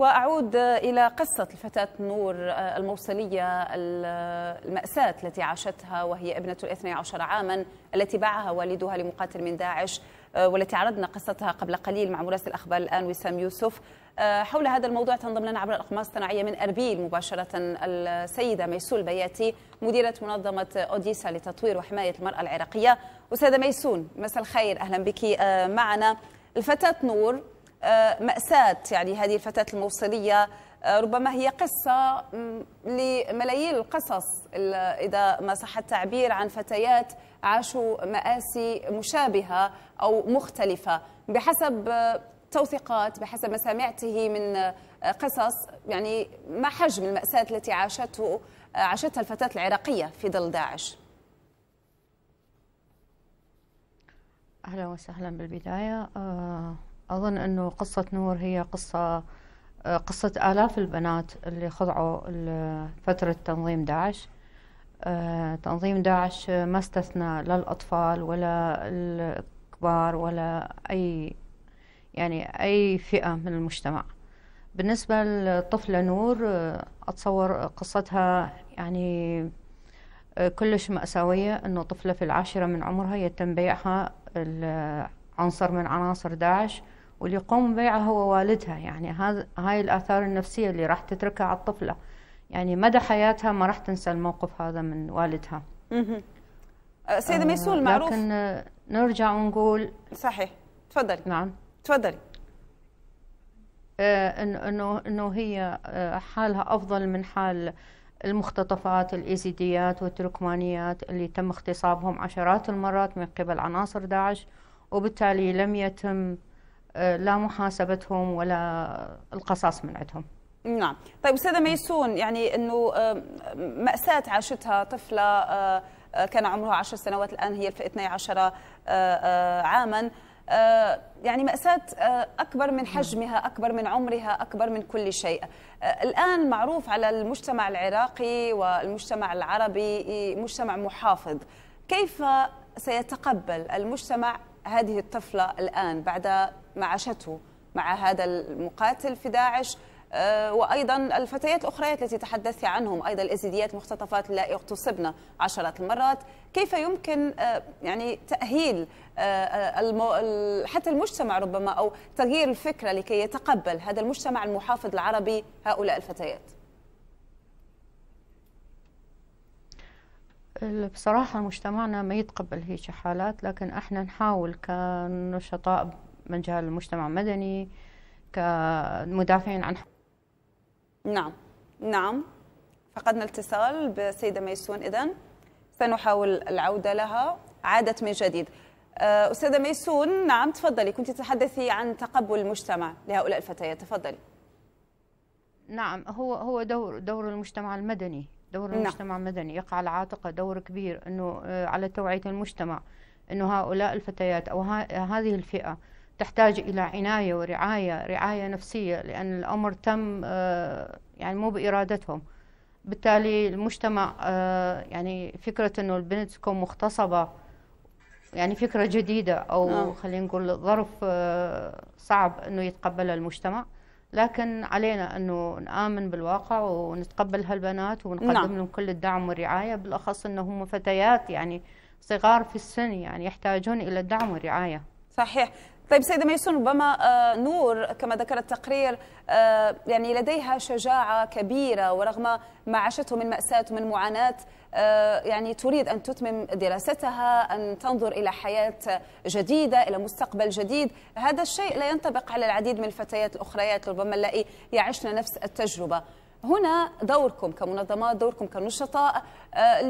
وأعود إلى قصة الفتاة نور آه، الموصلية المأساة التي عاشتها وهي ابنة الاثنى عشر عاما التي باعها والدها لمقاتل من داعش آه، والتي عرضنا قصتها قبل قليل مع مراسل الأخبار الآن وسام يوسف آه، حول هذا الموضوع تنضم لنا عبر الأقماص الصناعية من أربيل مباشرة السيدة ميسون بياتي مديرة منظمة أوديسا لتطوير وحماية المرأة العراقية أستاذة ميسون مساء الخير أهلا بك معنا الفتاة نور آه، مأساة يعني هذه الفتاة الموصلية آه، ربما هي قصة لملايين القصص إذا ما صح التعبير عن فتيات عاشوا مآسي مشابهة أو مختلفة بحسب آه، توثيقات بحسب ما سمعته من قصص يعني ما حجم المأساة التي عاشته عاشتها الفتاة العراقية في ظل داعش أهلا وسهلا بالبداية أظن أنه قصة نور هي قصة آه، قصة آلاف البنات اللي خضعوا فترة تنظيم داعش آه، تنظيم داعش ما استثنى لا الأطفال ولا الكبار ولا أي يعني أي فئة من المجتمع بالنسبة للطفلة نور آه، أتصور قصتها يعني كلش مأساوية أنه طفلة في العاشرة من عمرها يتم بيعها عنصر من عناصر داعش واللي يقوم بيعها هو والدها يعني هاي الآثار النفسية اللي راح تتركها على الطفلة يعني مدى حياتها ما راح تنسى الموقف هذا من والدها أه، سيدة آه، ميسون المعروف لكن آه، نرجع ونقول صحيح تفضلي نعم تفضلي انه انه هي حالها افضل من حال المختطفات الايزيديات والتركمانيات اللي تم اغتصابهم عشرات المرات من قبل عناصر داعش وبالتالي لم يتم آه، لا محاسبتهم ولا القصاص من عندهم نعم طيب استاذه ميسون يعني انه آه، ماساه عاشتها طفله آه، كان عمرها 10 سنوات الان هي في 12 عاما يعني مأساة أكبر من حجمها أكبر من عمرها أكبر من كل شيء الآن معروف على المجتمع العراقي والمجتمع العربي مجتمع محافظ كيف سيتقبل المجتمع هذه الطفلة الآن بعد معاشته مع هذا المقاتل في داعش آه، وايضا الفتيات الاخريات التي تحدثت عنهم ايضا الازيديات مختطفات لا يغتصبن عشرات المرات كيف يمكن آه، يعني تاهيل آه، حتى المجتمع ربما او تغيير الفكره لكي يتقبل هذا المجتمع المحافظ العربي هؤلاء الفتيات بصراحة مجتمعنا ما يتقبل هيك حالات لكن احنا نحاول كنشطاء مجال المجتمع المدني كمدافعين عن نعم نعم فقدنا الاتصال بالسيدة ميسون إذا سنحاول العودة لها عادت من جديد آه، أستاذة ميسون نعم تفضلي كنت تتحدثي عن تقبل المجتمع لهؤلاء الفتيات تفضلي نعم هو هو دور دور المجتمع المدني دور نعم. المجتمع المدني يقع على عاتقه دور كبير انه آه، على توعيه المجتمع انه هؤلاء الفتيات او هذه الفئه تحتاج الى عنايه ورعايه رعايه نفسيه لان الامر تم آه، يعني مو بارادتهم بالتالي المجتمع آه، يعني فكره انه البنت تكون مغتصبه يعني فكره جديده او نعم. خلينا نقول ظرف صعب انه يتقبلها المجتمع لكن علينا انه نآمن بالواقع ونتقبل هالبنات ونقدم نعم. لهم كل الدعم والرعايه بالاخص انه هم فتيات يعني صغار في السن يعني يحتاجون الى الدعم والرعايه. صحيح، طيب سيدة ميسون ربما آه، نور كما ذكر التقرير آه، يعني لديها شجاعة كبيرة ورغم ما عاشته من مأساة ومن معاناة آه، يعني تريد أن تتمم دراستها أن تنظر إلى حياة جديدة إلى مستقبل جديد هذا الشيء لا ينطبق على العديد من الفتيات الأخريات ربما نلاقي يعشن نفس التجربة هنا دوركم كمنظمات دوركم كنشطاء آه،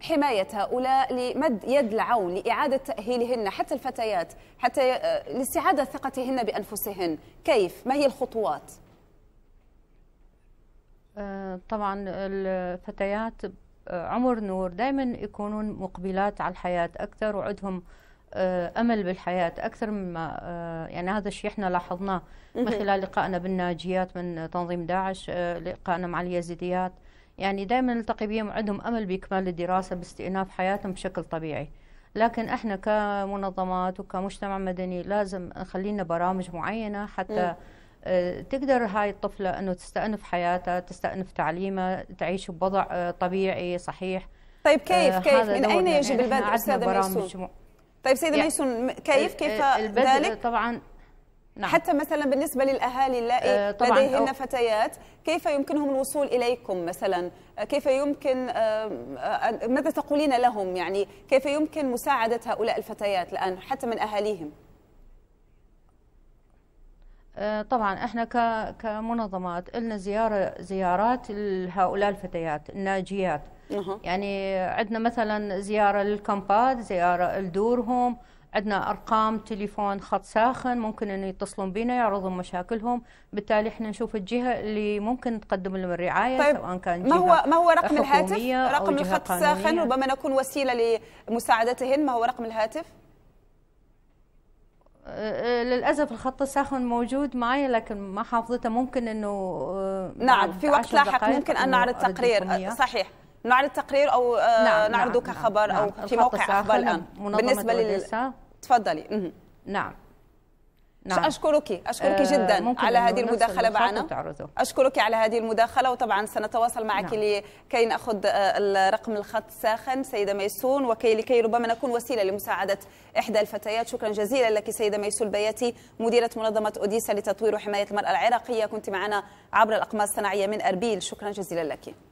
لحماية هؤلاء لمد يد العون لإعادة تأهيلهن حتى الفتيات حتى آه، لاستعادة ثقتهن بأنفسهن كيف؟ ما هي الخطوات؟ آه، طبعا الفتيات عمر نور دائما يكونون مقبلات على الحياة أكثر وعندهم آه، امل بالحياه اكثر مما آه، يعني هذا الشيء احنا لاحظناه من خلال لقائنا بالناجيات من تنظيم داعش آه، لقائنا مع اليزيديات يعني دائما نلتقي بهم عندهم امل باكمال الدراسه باستئناف حياتهم بشكل طبيعي لكن احنا كمنظمات وكمجتمع مدني لازم نخلينا برامج معينه حتى تقدر هاي الطفله انه تستأنف حياتها تستأنف تعليمها تعيش بوضع طبيعي صحيح طيب كيف كيف من اين يعني يجب البدء استاذ ميسون طيب سيدة يعني ميسون كيف كيف ذلك؟ طبعا نعم. حتى مثلا بالنسبة للأهالي اللائي آه لديهن أو... فتيات كيف يمكنهم الوصول إليكم مثلا آه، كيف يمكن آه، ماذا تقولين لهم يعني كيف يمكن مساعدة هؤلاء الفتيات الآن حتى من أهاليهم آه، طبعا احنا كمنظمات لنا زياره زيارات لهؤلاء الفتيات الناجيات يعني عندنا مثلا زياره للكامبات زياره لدورهم عندنا ارقام تليفون خط ساخن ممكن ان يتصلون بينا يعرضون مشاكلهم بالتالي احنا نشوف الجهه اللي ممكن تقدم لهم الرعايه طيب سواء كان جهة ما هو ما هو رقم الهاتف رقم الخط الساخن ربما نكون وسيله لمساعدتهن ما هو رقم الهاتف أه، أه، للاسف الخط الساخن موجود معي لكن ما حافظته ممكن انه أه، نعم في وقت لاحق ممكن ان نعرض تقرير صحيح نعرض تقرير او آه، نعم نعرضه نعم كخبر نعم او نعم. في موقع اخبار الان بالنسبه لل تفضلي نعم نعم. اشكرك اشكرك آه جدا على هذه المداخله معنا اشكرك على هذه المداخله وطبعا سنتواصل معك نعم. لكي ناخذ آه، رقم الخط ساخن سيده ميسون وكي لكي ربما نكون وسيله لمساعده احدى الفتيات شكرا جزيلا لك سيده ميسون البياتي مديره منظمه اوديسا لتطوير وحمايه المراه العراقيه كنت معنا عبر الاقمار الصناعيه من اربيل شكرا جزيلا لك